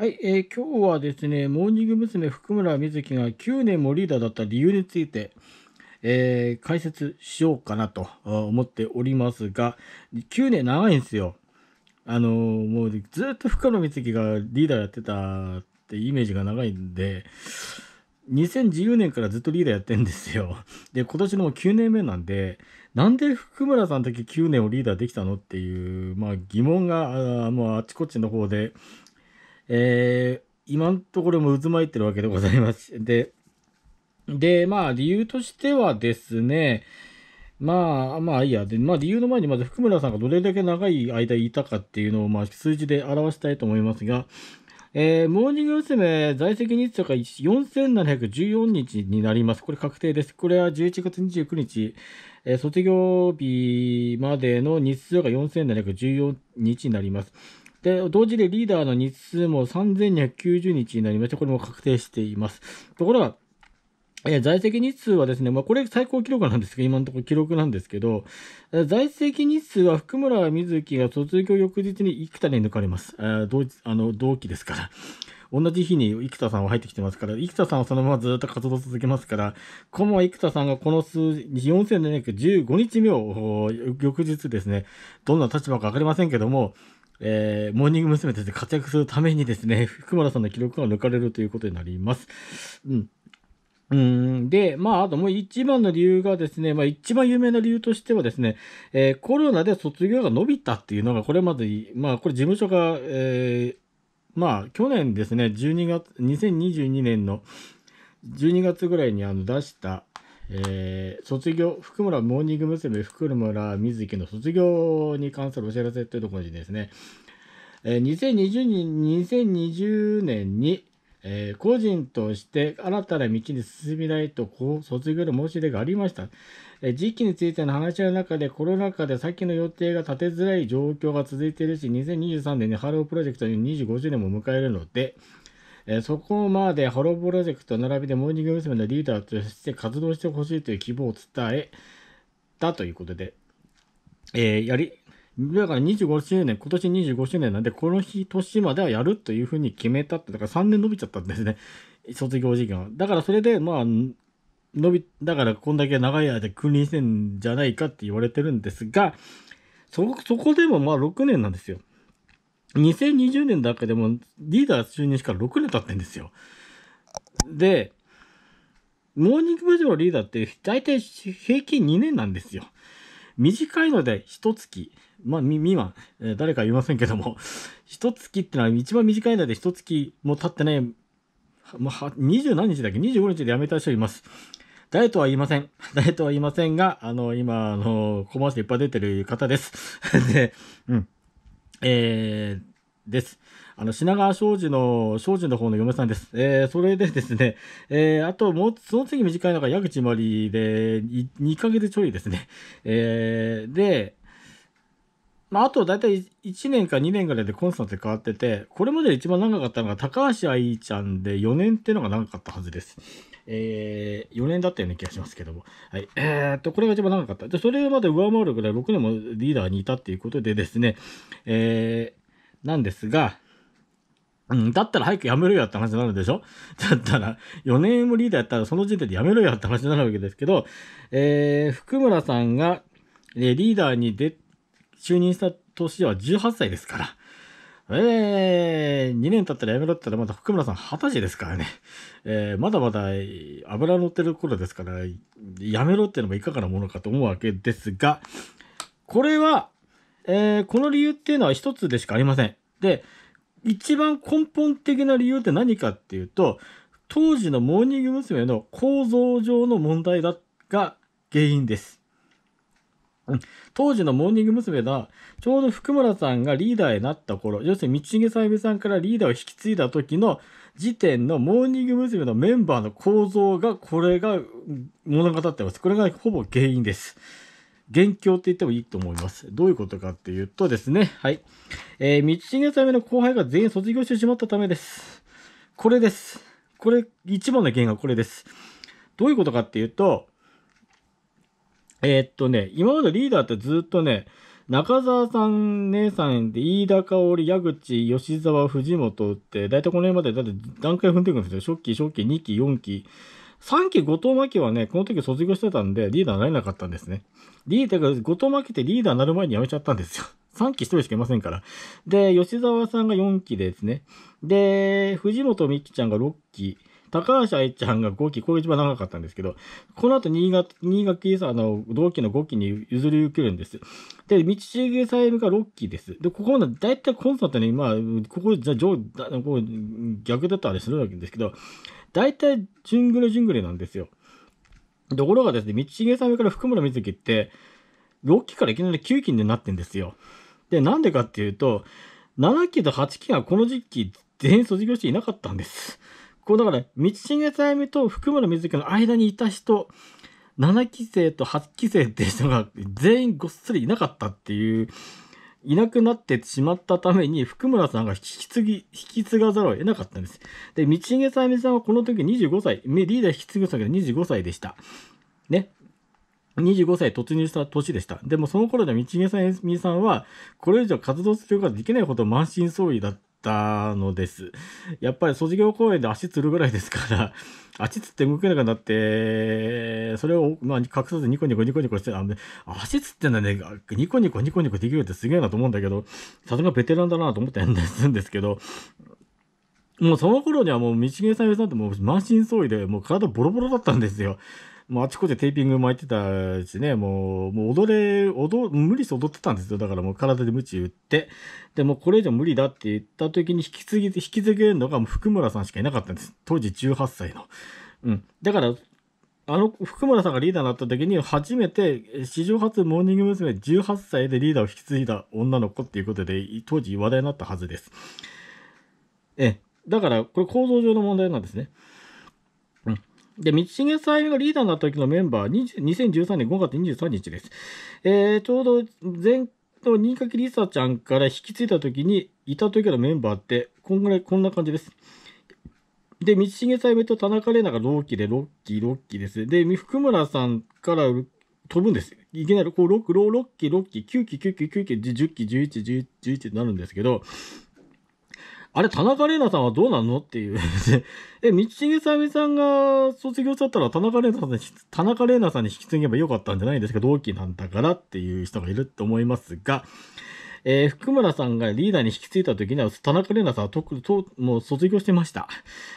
はい、えー、今日はですね、モーニング娘。福村瑞希が9年もリーダーだった理由について、えー、解説しようかなと思っておりますが、9年長いんですよ。あのー、もうずっと福村瑞希がリーダーやってたってイメージが長いんで、2010年からずっとリーダーやってんですよ。で、今年の9年目なんで、なんで福村さんだけ9年をリーダーできたのっていう、まあ疑問が、あもうあちこちの方でえー、今のところも渦巻いてるわけでございます。で、で、まあ理由としてはですね、まあまあいいや。で、まあ理由の前にまず福村さんがどれだけ長い間いたかっていうのをまあ数字で表したいと思いますが、えー、モーニング娘。在籍日数が4714日になります。これ確定です。これは11月29日、えー、卒業日までの日数が4714日になります。で、同時でリーダーの日数も3290日になりまして、これも確定しています。ところが、え在籍日数はですね、まあ、これ最高記録なんですけど、今のところ記録なんですけど、在籍日数は福村瑞希が卒業翌日に生田に抜かれます。同あの同期ですから。同じ日に生田さんは入ってきてますから、生田さんはそのままずっと活動続けますから、この生田さんがこの数、4715日目を、翌日ですね、どんな立場かわかりませんけども、えー、モーニング娘。たちで活躍するためにですね、福村さんの記録が抜かれるということになります。うん。うんで、まあ、あともう一番の理由がですね、まあ一番有名な理由としてはですね、えー、コロナで卒業が伸びたっていうのが、これまず、まあこれ事務所が、えー、まあ去年ですね、12月、2022年の12月ぐらいにあの出した、えー、卒業、福村モーニング娘。福村瑞希の卒業に関するお知らせというところにですね、えー、2020, 年2020年に、えー、個人として新たな道に進みないと卒業の申し出がありました、えー、時期についての話し合いの中でコロナ禍で先の予定が立てづらい状況が続いているし2023年にハロープロジェクトに25周年も迎えるので、えそこまでハロープロジェクト並びでモーニング娘。のリーダーとして活動してほしいという希望を伝えたということで、えー、やり、だから25周年、今年25周年なんで、この日、年まではやるというふうに決めたって、だから3年伸びちゃったんですね。卒業時間だからそれで、まあ、伸び、だからこんだけ長い間君臨してんじゃないかって言われてるんですが、そ、そこでもまあ6年なんですよ。2020年だけでもリーダー就任しから6年経ってんですよ。で、モーニング長のリーダーって大体平均2年なんですよ。短いので一月、まあ、み、みま、えー、誰か言いませんけども、一月ってのは一番短いので一月も経ってね、まあ、二十何日だっけ ?25 日で辞めた人います。誰とは言いません。誰 とは言いませんが、あの、今、あの、コマーシャルいっぱい出てる方です。で、うん。えー、です。あの、品川庄司の、庄司の方の嫁さんです。えー、それでですね、えー、あともう、その次短いのが矢口まりで2、ヶ月ちょいですね。えー、で、まあ、あと大体1年か2年ぐらいでコンスタントで変わってて、これまで一番長かったのが高橋愛ちゃんで4年っていうのが長かったはずです。えー、4年だったような気がしますけども。はい。えー、っと、これが一番長かった。で、それまで上回るぐらい僕でもリーダーにいたっていうことでですね、えー、なんですが、うん、だったら早くやめろよって話になるでしょだったら、4年もリーダーやったらその時点でやめろよって話になるわけですけど、えー、福村さんが、えリーダーに出就任した年は18歳ですから。えー、2年経ったらやめろって言ったらまだ福村さん20歳ですからね。えー、まだまだ油乗ってる頃ですから、やめろってのもいかがなものかと思うわけですが、これは、えー、この理由っていうのは一つでしかありません。で、一番根本的な理由って何かっていうと、当時のモーニング娘。の構造上の問題だが原因です。当時のモーニング娘。だちょうど福村さんがリーダーになった頃、要するに道重さゆみさんからリーダーを引き継いだ時の時点のモーニング娘。のメンバーの構造が、これが物語ってます。これがほぼ原因です。元凶って言ってもいいと思います。どういうことかっていうとですね、はい。えー、道重さゆみの後輩が全員卒業してしまったためです。これです。これ、一番の原因がこれです。どういうことかっていうと、えー、っとね、今までリーダーってずっとね、中澤さん、姉さんで、飯田香織、矢口、吉沢、藤本って、だいたいこの辺までだって段階踏んでいくんですよ。初期、初期、2期、4期。3期、後藤真希はね、この時卒業してたんで、リーダーになれなかったんですね。リーダーが、後藤真希ってリーダーになる前に辞めちゃったんですよ。3 期1人しかいませんから。で、吉沢さんが4期ですね。で、藤本美希ちゃんが6期。高橋愛ちゃんが5期、これ一番長かったんですけど、この後新潟、新垣さん、の、同期の5期に譲り受けるんです。で、道重さゆみが6期です。で、ここの、だいたいコンサートに、まあ、ここ、じゃ上、こう、逆だったらあれするわけですけど、だいたい、ルジュングルなんですよ。ところがですね、道重さゆみから福村瑞希って、6期からいきなり9期になってんですよ。で、なんでかっていうと、7期と8期がこの時期、全員卒業していなかったんです。こうだから、道重さゆみと福村瑞稀の間にいた人、7期生と8期生っていう人が全員ごっそりいなかったっていう、いなくなってしまったために、福村さんが引き継ぎ、引き継がざるを得なかったんです。で、道重さゆみさんはこの時25歳、リーダー引き継ぐ先で25歳でした。ね。25歳突入した年でした。でもその頃で道重さゆみさんは、これ以上活動することができないほど満身創痍だった。たのです。やっぱり卒業公演で足つるぐらいですから、足つって動けなくなって、それを、まあ、隠さずニコニコニコニコして、あ足つってんだね、ニコニコニコニコできるってすげえなと思うんだけど、さすがベテランだなと思ってたんですけど、もうその頃にはもう、道毛さんさんってもう満身創痍で、もう体ボロボロだったんですよ。もうあちこちテーピング巻いてたしね、もう、もう踊れ、踊、無理して踊ってたんですよ。だからもう体で無知打って。で、もこれ以上無理だって言った時に引き継ぎ、引き継げるのがもう福村さんしかいなかったんです。当時18歳の。うん。だから、あの、福村さんがリーダーになった時に、初めて、史上初モーニング娘。18歳でリーダーを引き継いだ女の子っていうことで、当時話題になったはずです。え、だから、これ構造上の問題なんですね。で、道重さゆみがリーダーになった時のメンバー、2013年5月23日です。えー、ちょうど前の新垣りさちゃんから引き継いだ時に、いた時のメンバーって、こんぐらい、こんな感じです。で、道重さゆみと田中玲奈が同期で、ロッキー、ロッキーです。で、福村さんから飛ぶんです。いきなり、こう、6、6、6期、6期、9期、9期、9期、10期、11、11、11ってなるんですけど、あれ、田中玲奈さんはどうなのっていう え、道重さみさんが卒業しちゃったら田中玲奈さんに、田中玲奈さんに引き継げばよかったんじゃないんですか同期なんだからっていう人がいると思いますが、えー、福村さんがリーダーに引き継いだ時には、田中玲奈さんはとともう卒業してました。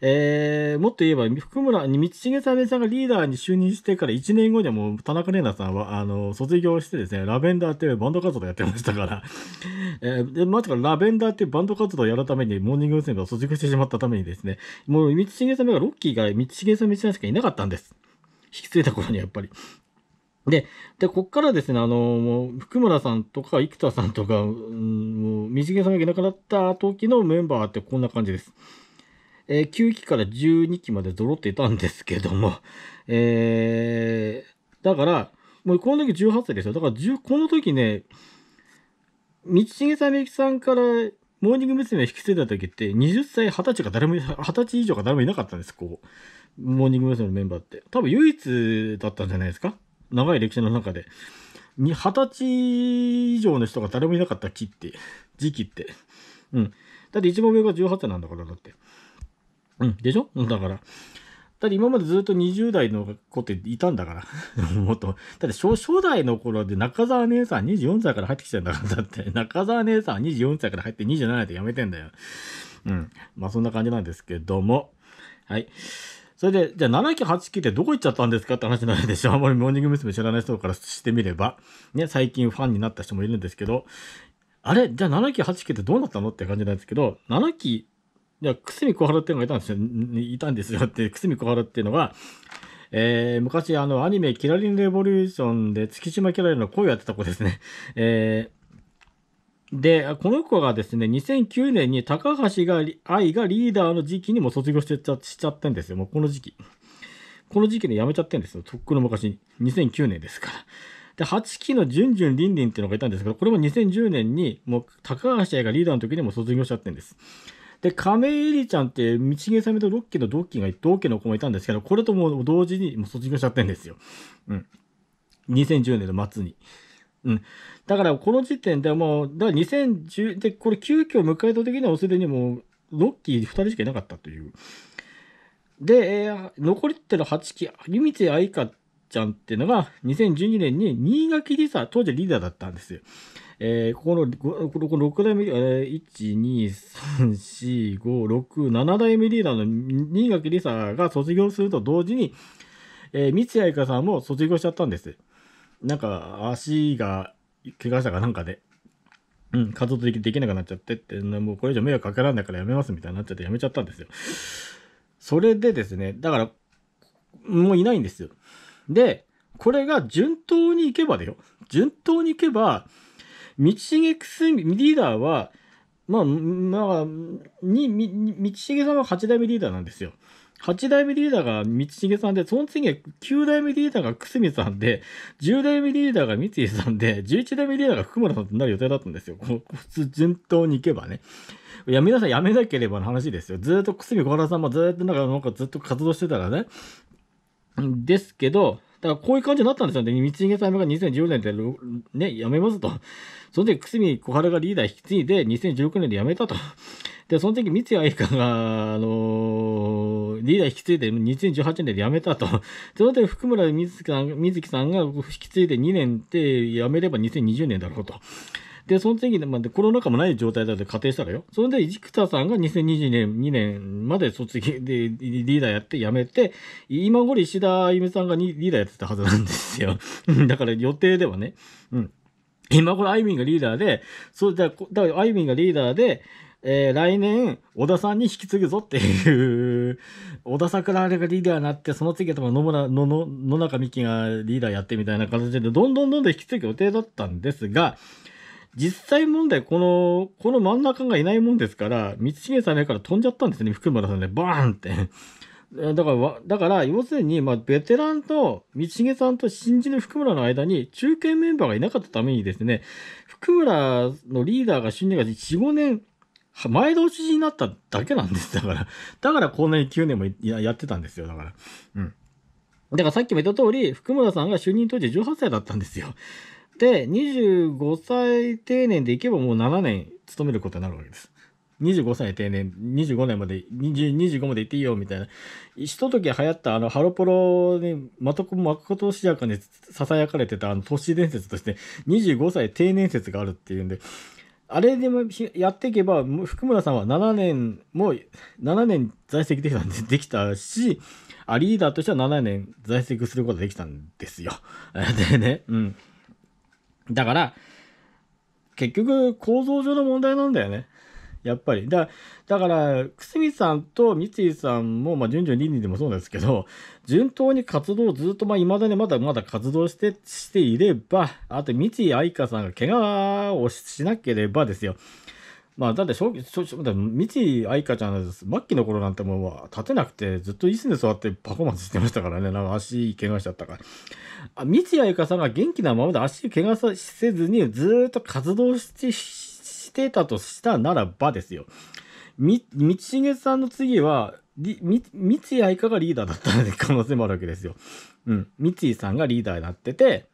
えー、もっと言えば、福村に道重さんさんがリーダーに就任してから1年後にはもう田中玲奈さんは、あの、卒業してですね、ラベンダーっていうバンド活動やってましたから、えー、で、まさかラベンダーっていうバンド活動をやるために、モーニング娘。が卒業してしまったためにですね、もう道重さんがロッキーが道重さんみたしかいなかったんです。引き継いだ頃にはやっぱり。で、で、こっからですね、あの、もう、福村さんとか、生田さんとか、うん、もう、三重さんがいなくなった時のメンバーってこんな感じです。えー、9期から12期まで揃っていたんですけども、えー、だから、もうこの時18歳ですよ。だから、この時ね、道重さん、みゆきさんから、モーニング娘。引き継いだ時って、20歳、20歳が誰も、20歳以上が誰もいなかったんです、こう。モーニング娘。のメンバーって。多分唯一だったんじゃないですか。長い歴史の中で、二十歳以上の人が誰もいなかった期って、時期って。うん。だって一番上が18歳なんだから、だって。うん。でしょだから。だって今までずっと20代の子っていたんだから。もっと。だって初初代の頃で中澤姉さん24歳から入ってきてんだから。だって中澤姉さん24歳から入って27歳で辞めてんだよ。うん。まあそんな感じなんですけども。はい。それで、じゃあ7期、8期ってどこ行っちゃったんですかって話になるでしょ。あんまりモーニング娘。知らない人からしてみれば、ね、最近ファンになった人もいるんですけど、あれじゃあ7期、8期ってどうなったのって感じなんですけど、7期、じゃあ、くすみ小春っていうのがいたんですよ、いたんですよって、くすみ小春っていうのが、えー、昔、あの、アニメ、キラリンレボリューションで、月島キラリの声をやってた子ですね。えー、で、この子がですね、2009年に高橋が愛がリーダーの時期にも卒業してしちゃってんですよ。もうこの時期。この時期で辞めちゃってんですよ。とっくの昔に。2009年ですから。で、8期のじゅんじゅんりんりんっていうのがいたんですけど、これも2010年に、もう高橋愛がリーダーの時にも卒業しちゃってんです。で、亀井里ちゃんって、道毛さみとロッキーの同期が、同期の子もいたんですけど、これとも同時にもう卒業しちゃってんですよ。うん。2010年の末に。うん、だからこの時点でもう、だから2010で、これ急遽迎えた時にはすでにもう、ロッキー2人しかいなかったという。で、えー、残りってる8期、湯光愛香ちゃんっていうのが、2012年に新垣理沙、当時リーダーだったんですよ。えー、ここの、このこの6代目、えー、1、2、3、4、5、6、7代目リーダーの新垣理沙が卒業すると同時に、えー、三谷愛香さんも卒業しちゃったんです。なんか足が怪我したかなんかで、うん、活動できできなくなっちゃってって、もうこれ以上迷惑かからんだからやめますみたいになっちゃってやめちゃったんですよ。それでですね、だから、もういないんですよ。で、これが順当にいけばだよ。順当にいけば、道重くすリーダーは、まあ、まあ、に、道重さんは8代目リーダーなんですよ。8代目リーダーが道重さんで、その次は9代目リーダーが久住さんで、10代目リーダーが三井さんで、11代目リーダーが福村さんとなる予定だったんですよ。こ普通順当に行けばね。いや、皆さんやめなければの話ですよ。ずっと久住小原さんもずっとなんか、なんかずっと活動してたらね。ですけど、だからこういう感じになったんですよね。道重さんが2 0 1 4年で、ね、辞めますと。その時、久住小原がリーダー引き継いで、2016年で辞めたと。で、その時、三井愛花が、あのーリーダー引き継いで2018年で辞めたと。その点、福村瑞希さん瑞希さんが引き継いで2年で辞めれば2020年だろうと。で、その次で、まあ、コロナ禍もない状態だと仮定したらよ。それで、生田さんが2022年、2年まで卒業でリーダーやって辞めて、今頃石田あゆみさんがリーダーやってたはずなんですよ。だから予定ではね。うん。今頃、アあゆみんがリーダーで、そうだ、だからあゆみんがリーダーで、えー、来年、小田さんに引き継ぐぞっていう、小田桜あれがリーダーになって、その次は多分野村、野の野中美希がリーダーやってみたいな形で、どんどんどんどん引き継ぐ予定だったんですが、実際問題、この、この真ん中がいないもんですから、光重さんのから飛んじゃったんですね、福村さんで、バーンって。だから、だから、要するに、まあ、ベテランと、道重さんと新人の福村の間に、中堅メンバーがいなかったためにですね、福村のリーダーが死んでから4、5年、前倒しになっただけなんです。だから、だからこんなに9年もやってたんですよ。だから。うん。だからさっきも言った通り、福村さんが就任当時18歳だったんですよ。で、25歳定年でいけばもう7年勤めることになるわけです。25歳定年、25年まで、25まで行っていいよ、みたいな。一時流行った、あの、ハロプロに、まとこ、まことしやかに囁かれてた、あの、都市伝説として、25歳定年説があるっていうんで、あれでもやっていけば、福村さんは7年、もう7年在籍できたんで、できたし、あリーダーとしては7年在籍することができたんですよ。でね、うん。だから、結局構造上の問題なんだよね。やっぱり。だだから、久住さんと三井さんも、まあ、順序二人でもそうですけど、順当に活動をずっと、まあ、未だにまだまだ活動して、していれば、あと、三井愛香さんが怪我をしなければですよ。まあ、だって、正直、だ三井愛香ちゃんです。末期の頃なんてもう、立てなくて、ずっと椅子に座ってパフォーマンスしてましたからね。なんか足怪我しちゃったから。あ三井愛香さんが元気なままで足怪我せずに、ずっと活動して、てたとしたならばですよ。み、道重さんの次は、み、三井愛香がリーダーだった可能性もあるわけですよ。うん。三井さんがリーダーになってて、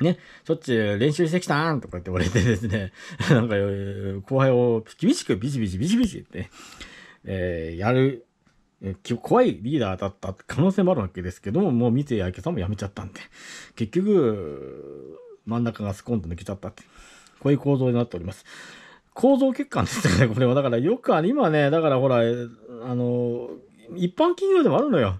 ね、しょっちゅう練習してきたんとかって言われてですね、なんか後輩を厳しくビシビシビシビシって、えー、やる、え怖いリーダーだった可能性もあるわけですけども、もう三井愛家さんも辞めちゃったんで、結局、真ん中がスコンと抜けちゃったって。こういう構造になっております。構造欠陥ですよね、これは。だからよくある、今ね、だからほら、あの、一般企業でもあるのよ。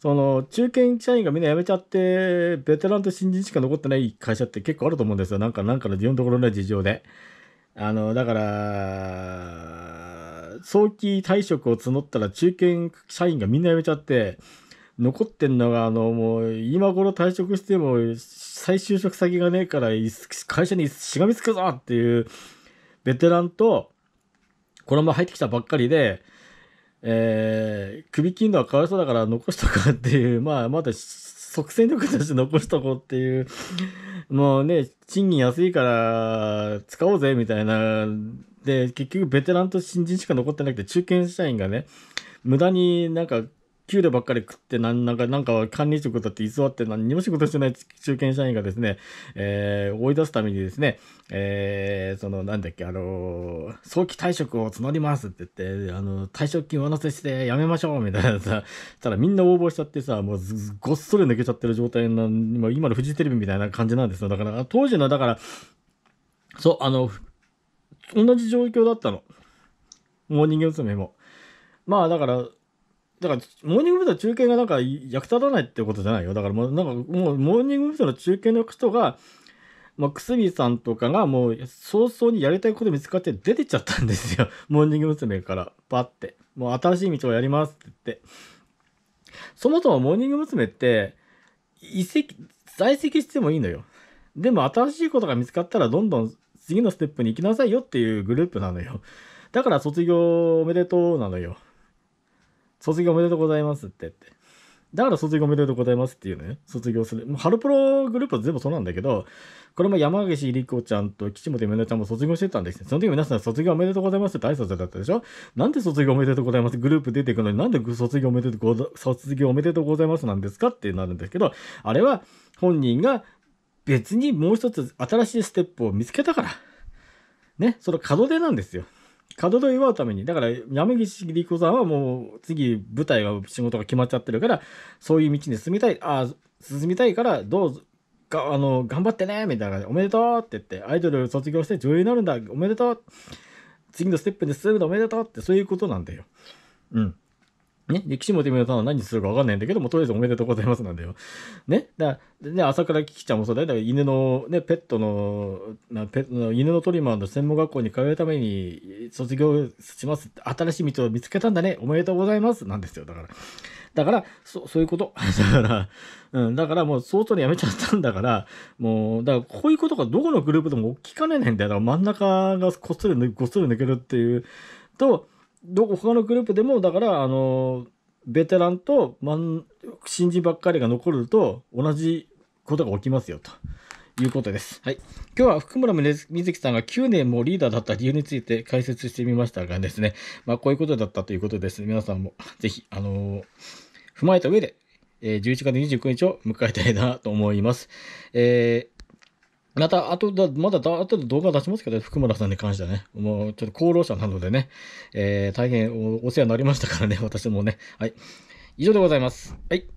その、中堅社員がみんな辞めちゃって、ベテランと新人しか残ってない会社って結構あると思うんですよ。なんか、なんかの自分のところの事情で。あの、だから、早期退職を募ったら中堅社員がみんな辞めちゃって、残ってんのが、あの、もう、今頃退職しても、再就職先がねえから、会社にしがみつくぞっていう、ベテランと、このまま入ってきたばっかりで、えー、首切るのはかわいそうだから残しとかっていう、まあ、まだ即戦力として残しとこうっていう、もうね、賃金安いから使おうぜみたいな、で、結局ベテランと新人しか残ってなくて、中堅社員がね、無駄になんか給料ばっかり食ってなん、なんか、なんか管理職だって偽って何にも仕事してない中堅社員がですね、えー、追い出すためにですね、えー、その、なんだっけ、あのー、早期退職を募りますって言って、あの、退職金上乗せしてやめましょうみたいなさ、ただみんな応募しちゃってさ、もうごっそり抜けちゃってる状態な、今のフジテレビみたいな感じなんですよ。だから、当時の、だから、そう、あの、同じ状況だったの。モーニング娘。も。まあだから、だから、モーニング娘。の中継がなんか役立たないってことじゃないよ。だからもう、なんかもう、モーニング娘。の中継の人が、まあ、くすみさんとかがもう早々にやりたいこと見つかって出てっちゃったんですよ。モーニング娘。から、パって。もう新しい道をやりますって言って。そもそもモーニング娘。って、移籍、在籍してもいいのよ。でも新しいことが見つかったらどんどん次のステップに行きなさいよっていうグループなのよ。だから卒業おめでとうなのよ。卒業おめでとうございますってって。だから卒業おめでとうございますっていうね、卒業する。もうハロプログループは全部そうなんだけど、これも山岸理子ちゃんと岸本夢乃ちゃんも卒業してたんですね。その時皆さん卒業おめでとうございますって挨拶だったでしょなんで卒業おめでとうございますグループ出てくのになんで卒業おめでとうござ、卒業おめでとうございますなんですかってなるんですけど、あれは本人が別にもう一つ新しいステップを見つけたから。ね、その門出なんですよ。門戸祝うために、だから山岸理子さんはもう次舞台は仕事が決まっちゃってるから、そういう道に進みたい、ああ、進みたいから、どうぞ、があの頑張ってねみたいなおめでとうって言って、アイドル卒業して女優になるんだ、おめでとう次のステップに進むのおめでとうって、そういうことなんだよ。うん。ね、歴史もてみのさんは何するか分かんないんだけども、とりあえずおめでとうございますなんだよ。ね、だね朝倉キキちゃんもそうだよ。だ犬の、ね、ペットの、なペット犬のトリマーの専門学校に通うために卒業します。新しい道を見つけたんだね。おめでとうございます。なんですよ。だから。だから、そ、そういうこと。だから、うん、だからもう相当にやめちゃったんだから、もう、だからこういうことがどこのグループでもきかねないんだよ。だから真ん中がこっそり、ごっそり抜けるっていうと、どこ他のグループでもだからあのベテランと新人ばっかりが残ると同じことが起きますよと。いうことです。はい。今日は福村瑞希さんが9年もリーダーだった理由について解説してみましたがですね、まあこういうことだったということです。皆さんもぜひ、あのー、踏まえた上で、えー、11月29日を迎えたいなと思います。えーまた、あとだ、まだ、あとで動画出しますけど、福村さんに関してはね、もうちょっと功労者なのでね、えー、大変お世話になりましたからね、私もね。はい。以上でございます。はい。